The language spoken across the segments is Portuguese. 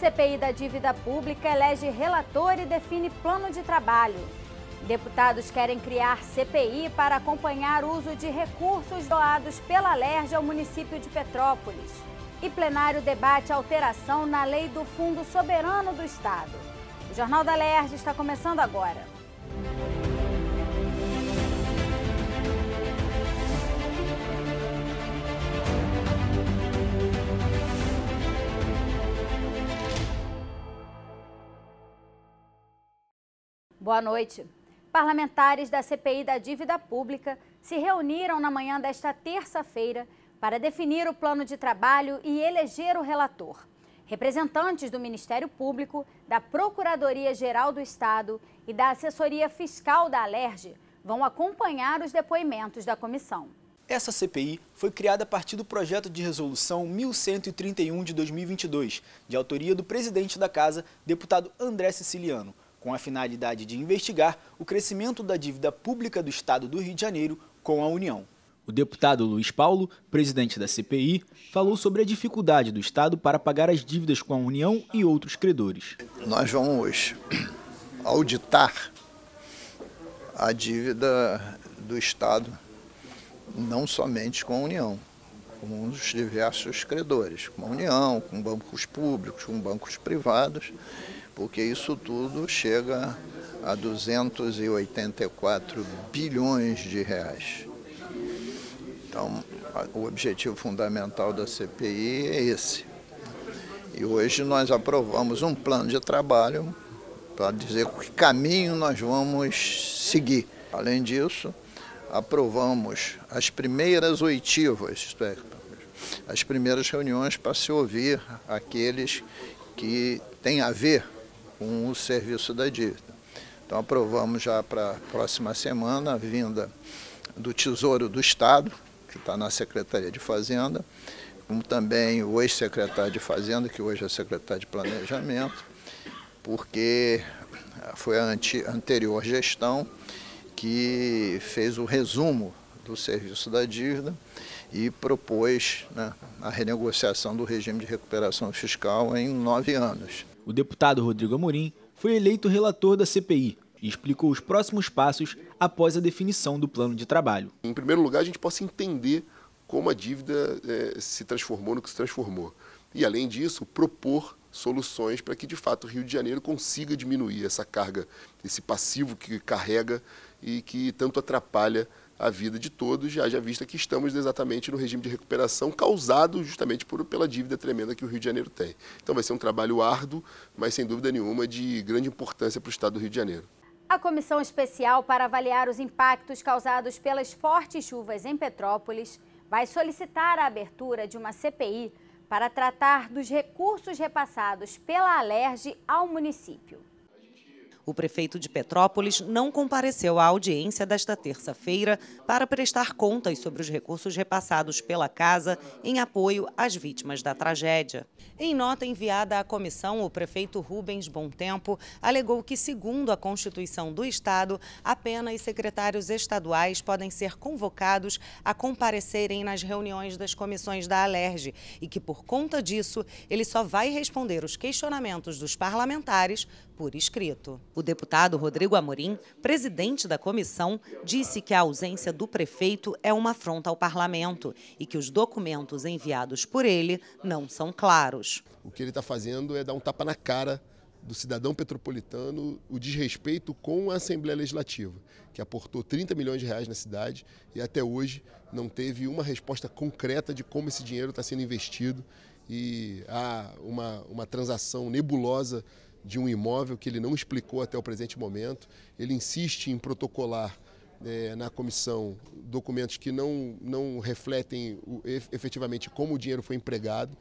CPI da dívida pública elege relator e define plano de trabalho. Deputados querem criar CPI para acompanhar o uso de recursos doados pela LERJ ao município de Petrópolis. E plenário debate alteração na lei do Fundo Soberano do Estado. O Jornal da LERJ está começando agora. Boa noite. Parlamentares da CPI da Dívida Pública se reuniram na manhã desta terça-feira para definir o plano de trabalho e eleger o relator. Representantes do Ministério Público, da Procuradoria-Geral do Estado e da Assessoria Fiscal da Alerj vão acompanhar os depoimentos da comissão. Essa CPI foi criada a partir do projeto de resolução 1131 de 2022, de autoria do presidente da Casa, deputado André Siciliano com a finalidade de investigar o crescimento da dívida pública do Estado do Rio de Janeiro com a União. O deputado Luiz Paulo, presidente da CPI, falou sobre a dificuldade do Estado para pagar as dívidas com a União e outros credores. Nós vamos auditar a dívida do Estado, não somente com a União, com os diversos credores, com a União, com bancos públicos, com bancos privados porque isso tudo chega a 284 bilhões de reais. Então, o objetivo fundamental da CPI é esse. E hoje nós aprovamos um plano de trabalho para dizer que caminho nós vamos seguir. Além disso, aprovamos as primeiras oitivas, isto é, as primeiras reuniões para se ouvir aqueles que têm a ver com o serviço da dívida. Então aprovamos já para a próxima semana a vinda do Tesouro do Estado, que está na Secretaria de Fazenda, como também o ex-secretário de Fazenda, que hoje é secretário de Planejamento, porque foi a anterior gestão que fez o resumo do serviço da dívida e propôs né, a renegociação do regime de recuperação fiscal em nove anos. O deputado Rodrigo Amorim foi eleito relator da CPI e explicou os próximos passos após a definição do plano de trabalho. Em primeiro lugar, a gente possa entender como a dívida é, se transformou no que se transformou. E, além disso, propor soluções para que, de fato, o Rio de Janeiro consiga diminuir essa carga, esse passivo que carrega e que tanto atrapalha a vida de todos, já vista que estamos exatamente no regime de recuperação causado justamente por, pela dívida tremenda que o Rio de Janeiro tem. Então vai ser um trabalho árduo, mas sem dúvida nenhuma de grande importância para o Estado do Rio de Janeiro. A comissão especial para avaliar os impactos causados pelas fortes chuvas em Petrópolis vai solicitar a abertura de uma CPI para tratar dos recursos repassados pela Alerj ao município. O prefeito de Petrópolis não compareceu à audiência desta terça-feira para prestar contas sobre os recursos repassados pela casa em apoio às vítimas da tragédia. Em nota enviada à comissão, o prefeito Rubens Tempo alegou que, segundo a Constituição do Estado, apenas secretários estaduais podem ser convocados a comparecerem nas reuniões das comissões da Alerj e que, por conta disso, ele só vai responder os questionamentos dos parlamentares por escrito. O deputado Rodrigo Amorim, presidente da comissão, disse que a ausência do prefeito é uma afronta ao parlamento e que os documentos enviados por ele não são claros. O que ele está fazendo é dar um tapa na cara do cidadão petropolitano o desrespeito com a Assembleia Legislativa, que aportou 30 milhões de reais na cidade e até hoje não teve uma resposta concreta de como esse dinheiro está sendo investido e há uma, uma transação nebulosa de um imóvel que ele não explicou até o presente momento. Ele insiste em protocolar é, na comissão documentos que não, não refletem o, efetivamente como o dinheiro foi empregado.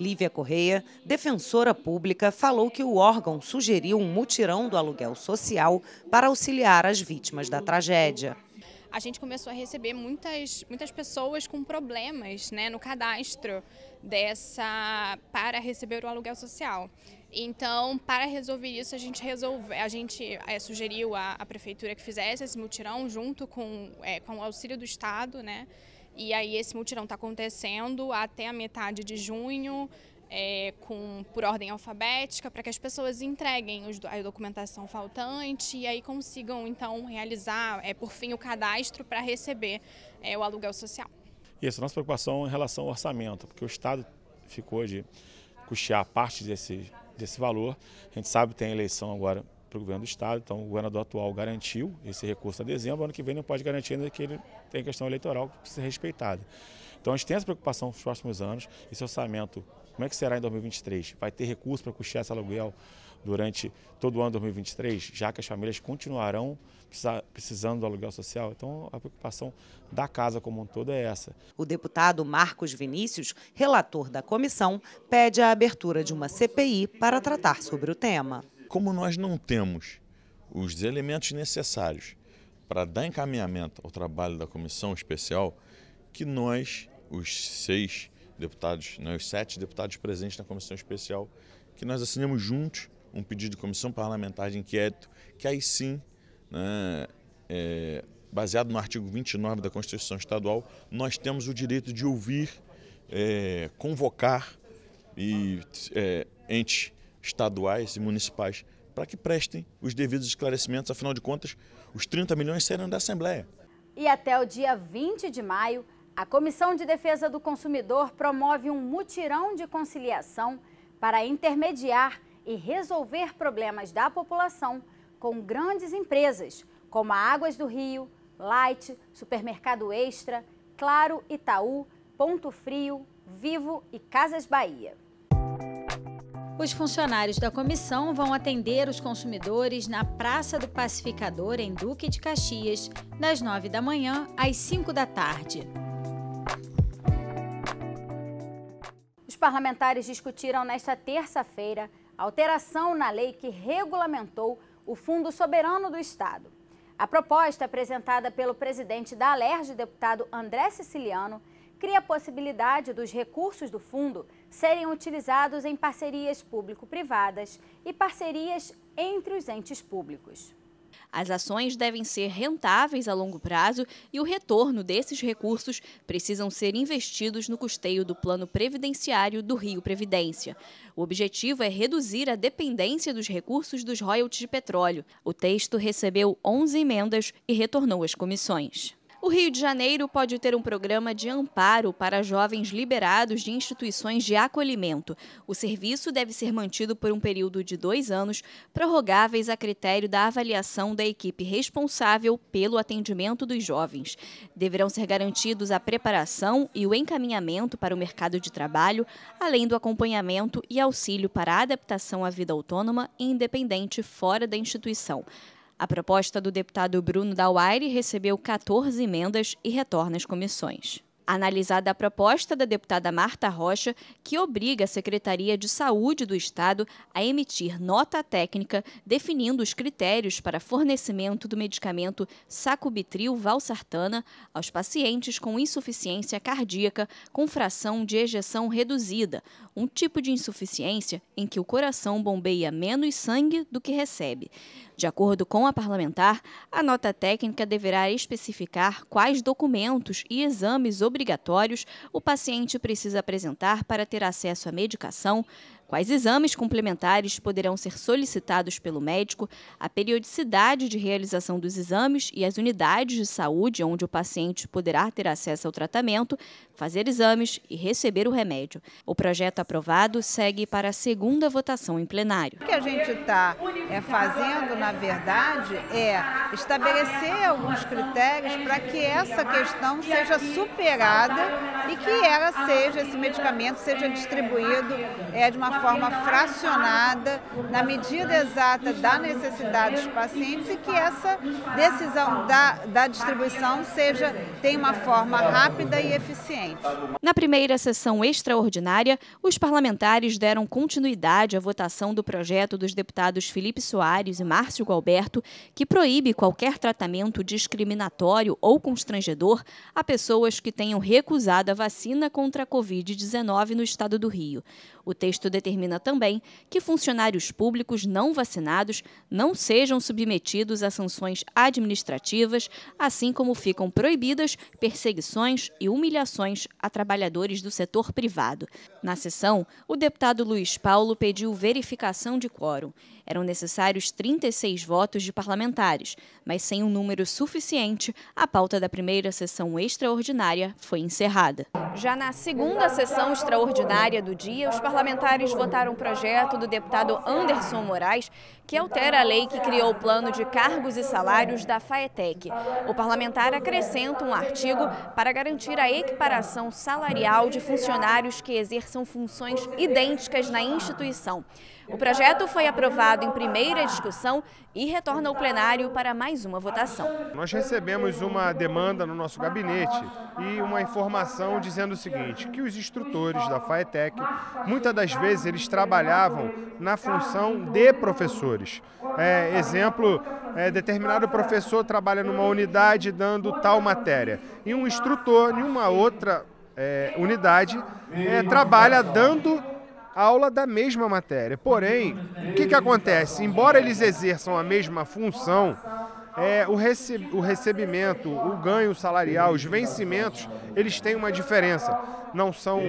Lívia Correia, defensora pública, falou que o órgão sugeriu um mutirão do aluguel social para auxiliar as vítimas da tragédia a gente começou a receber muitas, muitas pessoas com problemas né, no cadastro dessa para receber o aluguel social. Então, para resolver isso, a gente resolve, a gente é, sugeriu à, à, prefeitura que fizesse esse mutirão junto com, é, com o auxílio do Estado, né? E aí esse mutirão está acontecendo até a metade de junho, é, com, por ordem alfabética, para que as pessoas entreguem os, a documentação faltante e aí consigam então realizar, é, por fim, o cadastro para receber o aluguel social. Isso, é nossa preocupação em relação ao orçamento, porque o Estado ficou de custear parte desses desse valor. A gente sabe que tem eleição agora para o governo do Estado, então o governador atual garantiu esse recurso a dezembro, ano que vem não pode garantir ainda que ele tem questão eleitoral que precisa ser respeitada. Então a gente tem essa preocupação nos próximos anos, esse orçamento como é que será em 2023? Vai ter recurso para custear esse aluguel durante todo o ano de 2023, já que as famílias continuarão precisando do aluguel social? Então, a preocupação da casa como um todo é essa. O deputado Marcos Vinícius, relator da comissão, pede a abertura de uma CPI para tratar sobre o tema. Como nós não temos os elementos necessários para dar encaminhamento ao trabalho da comissão especial, que nós, os seis deputados, né, os sete deputados presentes na comissão especial, que nós assinamos juntos um pedido de comissão parlamentar de inquérito, que aí sim, né, é, baseado no artigo 29 da Constituição Estadual, nós temos o direito de ouvir, é, convocar e, é, entes estaduais e municipais para que prestem os devidos esclarecimentos, afinal de contas, os 30 milhões serão da Assembleia. E até o dia 20 de maio, a Comissão de Defesa do Consumidor promove um mutirão de conciliação para intermediar e resolver problemas da população com grandes empresas como a Águas do Rio, Light, Supermercado Extra, Claro, Itaú, Ponto Frio, Vivo e Casas Bahia. Os funcionários da comissão vão atender os consumidores na Praça do Pacificador, em Duque de Caxias, das 9 da manhã às 5 da tarde. parlamentares discutiram nesta terça-feira a alteração na lei que regulamentou o Fundo Soberano do Estado. A proposta apresentada pelo presidente da Alerj, deputado André Siciliano, cria a possibilidade dos recursos do fundo serem utilizados em parcerias público-privadas e parcerias entre os entes públicos. As ações devem ser rentáveis a longo prazo e o retorno desses recursos precisam ser investidos no custeio do plano previdenciário do Rio Previdência. O objetivo é reduzir a dependência dos recursos dos royalties de petróleo. O texto recebeu 11 emendas e retornou às comissões. O Rio de Janeiro pode ter um programa de amparo para jovens liberados de instituições de acolhimento. O serviço deve ser mantido por um período de dois anos, prorrogáveis a critério da avaliação da equipe responsável pelo atendimento dos jovens. Deverão ser garantidos a preparação e o encaminhamento para o mercado de trabalho, além do acompanhamento e auxílio para a adaptação à vida autônoma e independente fora da instituição. A proposta do deputado Bruno Dauaire recebeu 14 emendas e retorna às comissões. Analisada a proposta da deputada Marta Rocha, que obriga a Secretaria de Saúde do Estado a emitir nota técnica definindo os critérios para fornecimento do medicamento sacubitril valsartana aos pacientes com insuficiência cardíaca com fração de ejeção reduzida, um tipo de insuficiência em que o coração bombeia menos sangue do que recebe. De acordo com a parlamentar, a nota técnica deverá especificar quais documentos e exames obrigatórios o paciente precisa apresentar para ter acesso à medicação, quais exames complementares poderão ser solicitados pelo médico, a periodicidade de realização dos exames e as unidades de saúde onde o paciente poderá ter acesso ao tratamento, fazer exames e receber o remédio. O projeto aprovado segue para a segunda votação em plenário. O que a gente está é, fazendo, na verdade, é estabelecer alguns critérios para que essa questão seja superada e que ela seja, esse medicamento seja distribuído é, de uma forma fracionada, na medida exata da necessidade dos pacientes e que essa decisão da, da distribuição seja tenha uma forma rápida e eficiente. Na primeira sessão extraordinária, os parlamentares deram continuidade à votação do projeto dos deputados Felipe Soares e Márcio Galberto, que proíbe qualquer tratamento discriminatório ou constrangedor a pessoas que tenham recusado a vacina contra a Covid-19 no estado do Rio. O texto determina determina também que funcionários públicos não vacinados não sejam submetidos a sanções administrativas, assim como ficam proibidas perseguições e humilhações a trabalhadores do setor privado. Na sessão, o deputado Luiz Paulo pediu verificação de quórum. Eram necessários 36 votos de parlamentares, mas sem um número suficiente, a pauta da primeira sessão extraordinária foi encerrada. Já na segunda sessão extraordinária do dia, os parlamentares votar um projeto do deputado Anderson Moraes que altera a lei que criou o plano de cargos e salários da FAETEC. O parlamentar acrescenta um artigo para garantir a equiparação salarial de funcionários que exerçam funções idênticas na instituição. O projeto foi aprovado em primeira discussão e retorna ao plenário para mais uma votação. Nós recebemos uma demanda no nosso gabinete e uma informação dizendo o seguinte, que os instrutores da FAETEC, muitas das vezes eles trabalhavam na função de professores. É, exemplo, é, determinado professor trabalha numa unidade dando tal matéria e um instrutor em uma outra é, unidade é, trabalha dando aula da mesma matéria. Porém, o que, que acontece? Embora eles exerçam a mesma função, é, o, rece o recebimento, o ganho salarial, os vencimentos, eles têm uma diferença. Não são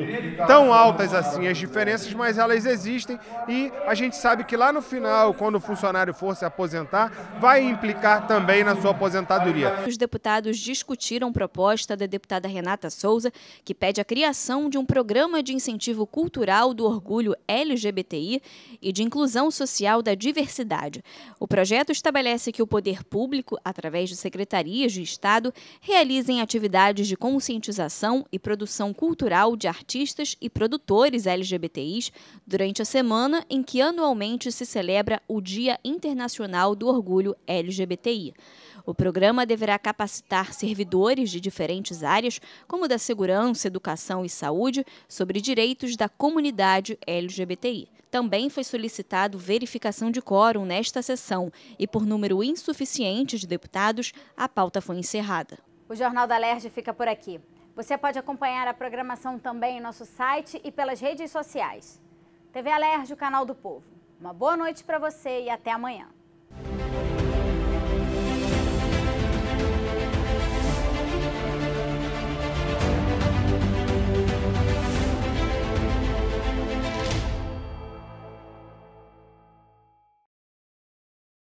tão altas assim as diferenças, mas elas existem e a gente sabe que lá no final, quando o funcionário for se aposentar, vai implicar também na sua aposentadoria. Os deputados discutiram proposta da deputada Renata Souza, que pede a criação de um programa de incentivo cultural do orgulho LGBTI e de inclusão social da diversidade. O projeto estabelece que o poder público Público, através de secretarias de Estado, realizem atividades de conscientização e produção cultural de artistas e produtores LGBTIs durante a semana em que anualmente se celebra o Dia Internacional do Orgulho LGBTI. O programa deverá capacitar servidores de diferentes áreas, como da segurança, educação e saúde, sobre direitos da comunidade LGBTI. Também foi solicitado verificação de quórum nesta sessão e, por número insuficiente de deputados, a pauta foi encerrada. O Jornal da Alerj fica por aqui. Você pode acompanhar a programação também em nosso site e pelas redes sociais. TV Alerj, o canal do povo. Uma boa noite para você e até amanhã.